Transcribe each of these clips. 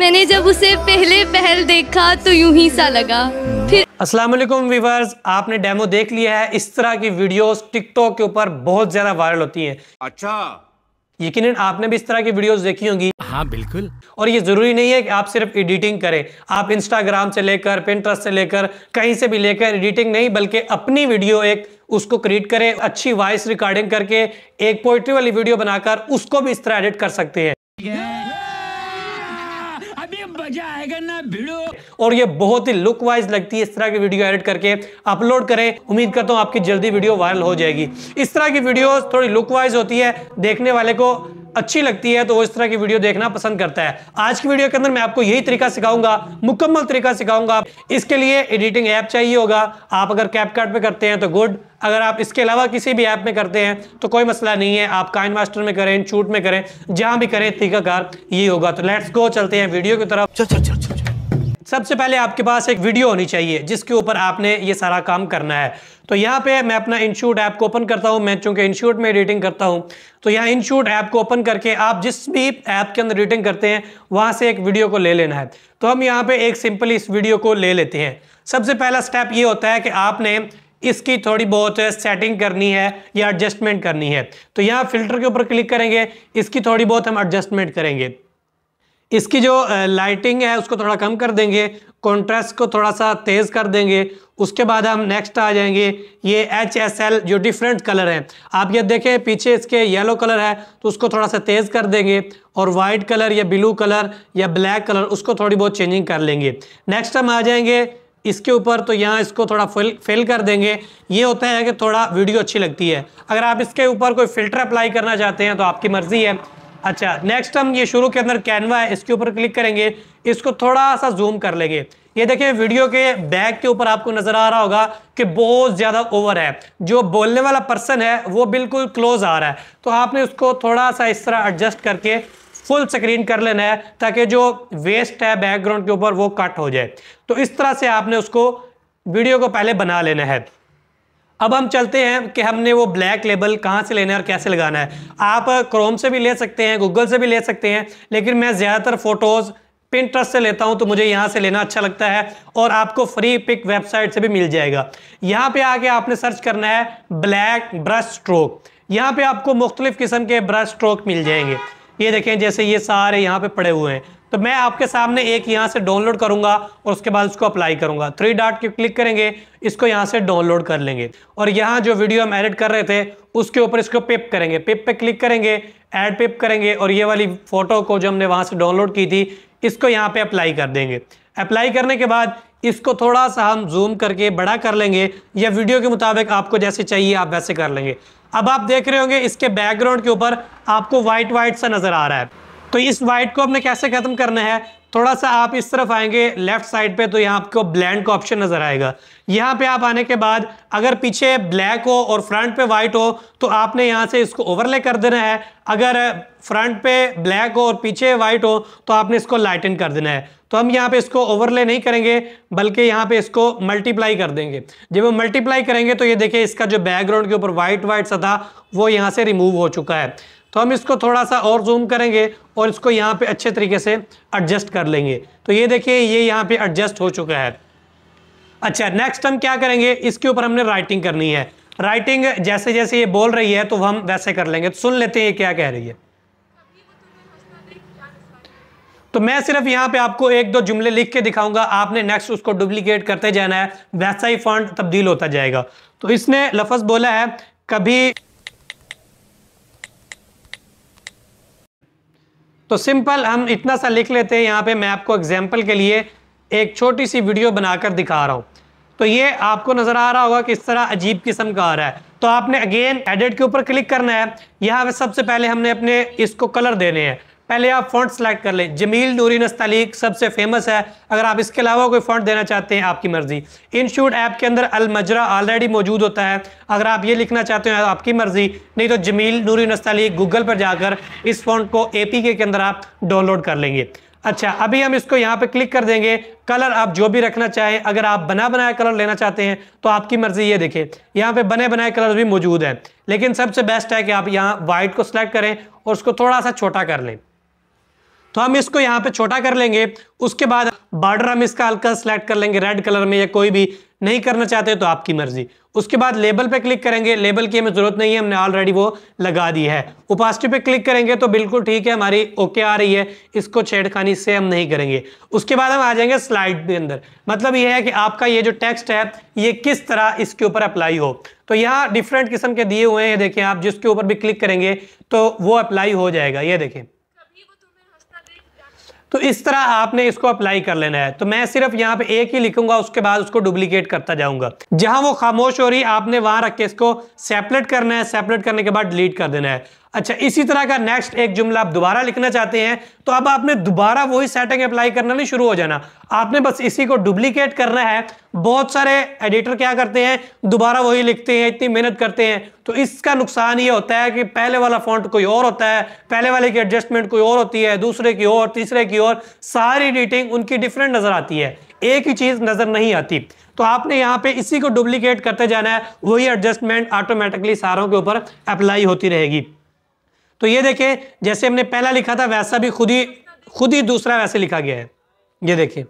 मैंने जब उसे पहले पहल देखा तो यूं ही सा लगा फिर अस्सलाम वालेकुम व्यूवर्स आपने डेमो देख लिया है इस तरह की वीडियोस टिकटॉक के ऊपर बहुत ज्यादा वायरल होती हैं अच्छा यकीन आपने भी इस तरह की वीडियोस देखी होंगी हाँ बिल्कुल और ये जरूरी नहीं है कि आप सिर्फ एडिटिंग करें आप इंस्टाग्राम से लेकर पिंट्रस्ट से लेकर कहीं से भी लेकर एडिटिंग नहीं बल्कि अपनी वीडियो एक उसको क्रिएट करें अच्छी वॉइस रिकॉर्डिंग करके एक पोइट्री वाली वीडियो बनाकर उसको भी इस तरह एडिट कर सकते हैं yeah! मजा आएगा ना भिड़ो और ये बहुत ही लुक वाइज लगती है इस तरह की वीडियो एडिट करके अपलोड करें उम्मीद करता हूँ आपकी जल्दी वीडियो वायरल हो जाएगी इस तरह की वीडियो थोड़ी लुक वाइज होती है देखने वाले को अच्छी लगती है तो वो इस तरह की वीडियो देखना पसंद करता है आज की वीडियो के अंदर मैं आपको यही तरीका सिखाऊंगा मुकम्मल तरीका सिखाऊंगा इसके लिए एडिटिंग ऐप चाहिए होगा आप अगर कैपकार्ट पे करते हैं तो गुड अगर आप इसके अलावा किसी भी ऐप में करते हैं तो कोई मसला नहीं है आप काइन मास्टर में करें चूट में करें जहां भी करें कार यही होगा तो लेट्स गो चलते हैं वीडियो की तरफ चल चल चल चल सबसे पहले आपके पास एक वीडियो होनी चाहिए जिसके ऊपर आपने ये सारा काम करना है तो यहाँ पे मैं अपना इंशूट ऐप को ओपन करता हूँ मैं चूंकि इंशूट में एडिटिंग करता हूँ तो यहाँ इंशूट ऐप को ओपन करके आप जिस भी ऐप के अंदर एडिटिंग करते हैं वहाँ से एक वीडियो को ले लेना है तो हम यहाँ पे एक सिंपली इस वीडियो को ले लेते हैं सबसे पहला स्टेप ये होता है कि आपने इसकी थोड़ी बहुत सेटिंग करनी है या एडजस्टमेंट करनी है तो यहाँ फिल्टर के ऊपर क्लिक करेंगे इसकी थोड़ी बहुत हम एडजस्टमेंट करेंगे इसकी जो लाइटिंग है उसको थोड़ा कम कर देंगे कॉन्ट्रेस्ट को थोड़ा सा तेज़ कर देंगे उसके बाद हम नेक्स्ट आ जाएंगे ये एच एस एल जो डिफरेंट कलर हैं आप ये देखें पीछे इसके येलो कलर है तो उसको थोड़ा सा तेज़ कर देंगे और वाइट कलर या ब्लू कलर या ब्लैक कलर उसको थोड़ी बहुत चेंजिंग कर लेंगे नेक्स्ट हम आ जाएंगे इसके ऊपर तो यहाँ इसको थोड़ा फिल फिल कर देंगे ये होता है कि थोड़ा वीडियो अच्छी लगती है अगर आप इसके ऊपर कोई फिल्टर अप्लाई करना चाहते हैं तो आपकी मर्ज़ी है अच्छा नेक्स्ट हम ये शुरू के अंदर कैनवा है इसके ऊपर क्लिक करेंगे इसको थोड़ा सा जूम कर लेंगे ये देखिए वीडियो के बैक के ऊपर आपको नजर आ रहा होगा कि बहुत ज्यादा ओवर है जो बोलने वाला पर्सन है वो बिल्कुल क्लोज आ रहा है तो आपने उसको थोड़ा सा इस तरह एडजस्ट करके फुल स्क्रीन कर लेना है ताकि जो वेस्ट है बैकग्राउंड के ऊपर वो कट हो जाए तो इस तरह से आपने उसको वीडियो को पहले बना लेना है अब हम चलते हैं कि हमने वो ब्लैक लेबल कहाँ से लेना है और कैसे लगाना है आप क्रोम से भी ले सकते हैं गूगल से भी ले सकते हैं लेकिन मैं ज़्यादातर फ़ोटोज़ पिंट्रस्ट से लेता हूं तो मुझे यहां से लेना अच्छा लगता है और आपको फ्री पिक वेबसाइट से भी मिल जाएगा यहां पे आके आपने सर्च करना है ब्लैक ब्रश स्ट्रोक यहां पे आपको मुख्तलिफ किस्म के ब्रश स्ट्रोक मिल जाएंगे ये देखें जैसे ये सारे यहाँ पे पड़े हुए हैं तो मैं आपके सामने एक यहाँ से डाउनलोड करूंगा और उसके बाद उसको अप्लाई करूंगा थ्री डॉट के क्लिक करेंगे इसको यहाँ से डाउनलोड कर लेंगे और यहाँ जो वीडियो हम एडिट कर रहे थे उसके ऊपर इसको पिप करेंगे पिप पे क्लिक करेंगे एड पिप करेंगे और ये वाली फोटो को जो हमने वहाँ से डाउनलोड की थी इसको यहाँ पे अप्लाई कर देंगे अप्लाई करने के बाद इसको थोड़ा सा हम जूम करके बड़ा कर लेंगे या वीडियो के मुताबिक आपको जैसे चाहिए आप वैसे कर लेंगे अब आप देख रहे होंगे इसके बैकग्राउंड के ऊपर आपको वाइट वाइट सा नज़र आ रहा है तो इस वाइट को हमने कैसे ख़त्म करना है थोड़ा सा आप इस तरफ आएंगे लेफ्ट साइड पे तो यहाँ आपको ब्लैंड का ऑप्शन नज़र आएगा यहाँ पे आप आने के बाद अगर पीछे ब्लैक हो और फ्रंट पे वाइट हो तो आपने यहाँ से इसको ओवरले कर देना है अगर फ्रंट पे ब्लैक हो और पीछे वाइट हो तो आपने इसको लाइटन कर देना है तो हम यहाँ पे इसको ओवरले नहीं करेंगे बल्कि यहाँ पे इसको मल्टीप्लाई कर देंगे जब हम मल्टीप्लाई करेंगे तो ये देखिए इसका जो बैकग्राउंड के ऊपर वाइट वाइट था वो यहाँ से रिमूव हो चुका है तो हम इसको थोड़ा सा और जूम करेंगे और इसको यहाँ पे अच्छे तरीके से एडजस्ट कर लेंगे तो ये देखिए ये यहाँ पे एडजस्ट हो चुका है अच्छा नेक्स्ट हम क्या करेंगे इसके ऊपर हमने राइटिंग करनी है राइटिंग जैसे जैसे ये बोल रही है तो हम वैसे कर लेंगे तो सुन लेते हैं ये क्या कह रही है तो मैं सिर्फ यहाँ पे आपको एक दो जुमले लिख के दिखाऊंगा आपने नेक्स्ट उसको डुप्लीकेट करते जाना है वैसा ही फंड तब्दील होता जाएगा तो इसने लफज बोला है कभी तो सिंपल हम इतना सा लिख लेते हैं यहाँ पे मैं आपको एग्जाम्पल के लिए एक छोटी सी वीडियो बनाकर दिखा रहा हूँ तो ये आपको नज़र आ रहा होगा किस तरह अजीब किस्म का आ रहा है तो आपने अगेन एडिट के ऊपर क्लिक करना है यहाँ पे सबसे पहले हमने अपने इसको कलर देने हैं पहले आप फ़ॉन्ट सेलेक्ट कर लें जमील नूरी नस्तालीक सबसे फेमस है अगर आप इसके अलावा कोई फ़ॉन्ट देना चाहते हैं आपकी मर्ज़ी इन शूट ऐप के अंदर अलमजरा ऑलरेडी मौजूद होता है अगर आप ये लिखना चाहते हैं आपकी मर्ज़ी नहीं तो जमील नूरी नस्तलीक गूगल पर जाकर इस फ़ॉन्ट को ए के अंदर आप डाउनलोड कर लेंगे अच्छा अभी हम इसको यहाँ पे क्लिक कर देंगे कलर आप जो भी रखना चाहें अगर आप बना बनाया कलर लेना चाहते हैं तो आपकी मर्जी ये देखें यहाँ पे बने बनाए कलर भी मौजूद हैं लेकिन सबसे बेस्ट है कि आप यहाँ वाइट को सिलेक्ट करें और उसको थोड़ा सा छोटा कर लें तो हम इसको यहाँ पे छोटा कर लेंगे उसके बाद बॉर्डर हम इसका हल्का सेलेक्ट कर लेंगे रेड कलर में या कोई भी नहीं करना चाहते तो आपकी मर्जी उसके बाद लेबल पे क्लिक करेंगे लेबल की हमें ज़रूरत नहीं है हमने ऑलरेडी वो लगा दी है उपास्टी पे क्लिक करेंगे तो बिल्कुल ठीक है हमारी ओके आ रही है इसको छेड़खानी से हम नहीं करेंगे उसके बाद हम आ जाएंगे स्लाइड के अंदर मतलब ये है कि आपका ये जो टेक्स्ट है ये किस तरह इसके ऊपर अप्लाई हो तो यहाँ डिफरेंट किस्म के दिए हुए हैं ये देखें आप जिसके ऊपर भी क्लिक करेंगे तो वो अप्लाई हो जाएगा ये देखें तो इस तरह आपने इसको अप्लाई कर लेना है तो मैं सिर्फ यहाँ पे एक ही लिखूंगा उसके बाद उसको डुप्लीकेट करता जाऊंगा जहां वो खामोश हो रही आपने वहां रख के इसको सेपरेट करना है सेपरेट करने के बाद डिलीट कर देना है अच्छा इसी तरह का नेक्स्ट एक जुमला आप दोबारा लिखना चाहते हैं तो अब आपने दोबारा वही सेटिंग अप्लाई करना नहीं शुरू हो जाना आपने बस इसी को डुप्लीकेट करना है बहुत सारे एडिटर क्या करते हैं दोबारा वही लिखते हैं इतनी मेहनत करते हैं तो इसका नुकसान ये होता है कि पहले वाला फॉन्ट कोई और होता है पहले वाले की एडजस्टमेंट कोई और होती है दूसरे की और तीसरे की और सारी एडिटिंग उनकी डिफरेंट नज़र आती है एक ही चीज़ नज़र नहीं आती तो आपने यहाँ पे इसी को डुप्लीकेट करते जाना है वही एडजस्टमेंट ऑटोमेटिकली सारों के ऊपर अप्लाई होती रहेगी तो ये देखें जैसे हमने पहला लिखा था वैसा भी खुद ही खुद ही दूसरा वैसे लिखा गया है ये देखिए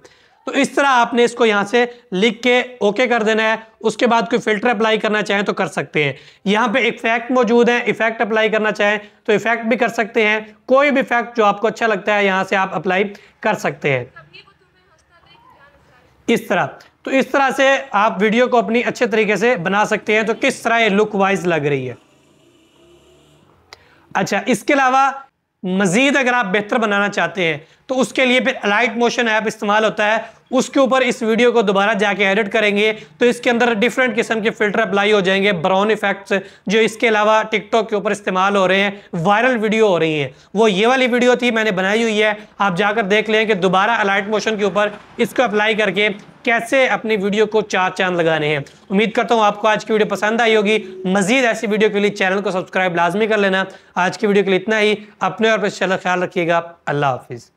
तो इस तरह आपने इसको यहाँ से लिख के ओके कर देना है उसके बाद कोई फिल्टर अप्लाई करना चाहें तो कर सकते हैं यहाँ पे इफेक्ट मौजूद है इफेक्ट अप्लाई करना चाहें तो इफेक्ट भी कर सकते हैं कोई भी इफेक्ट जो आपको अच्छा लगता है यहाँ से आप अप्लाई कर सकते हैं इस तरह तो इस तरह से आप वीडियो को अपनी अच्छे तरीके से बना सकते हैं तो किस तरह ये लुक वाइज लग रही है अच्छा इसके अलावा मज़ीद अगर आप बेहतर बनाना चाहते हैं तो उसके लिए फिर अलाइट मोशन ऐप इस्तेमाल होता है उसके ऊपर इस वीडियो को दोबारा जाके एडिट करेंगे तो इसके अंदर डिफरेंट किस्म के फिल्टर अप्लाई हो जाएंगे ब्राउन इफेक्ट्स जो इसके अलावा टिकटॉक के ऊपर इस्तेमाल हो रहे हैं वायरल वीडियो हो रही है वो ये वाली वीडियो थी मैंने बनाई हुई है आप जाकर देख लें कि दोबारा अलाइट मोशन के ऊपर इसको अप्लाई करके कैसे अपनी वीडियो को चार चांद लगाने हैं उम्मीद करता हूँ आपको आज की वीडियो पसंद आई होगी मजीद ऐसी वीडियो के लिए चैनल को सब्सक्राइब लाजमी कर लेना आज की वीडियो के लिए इतना ही अपने और पर ख्याल रखिएगा अल्लाह हाफिज़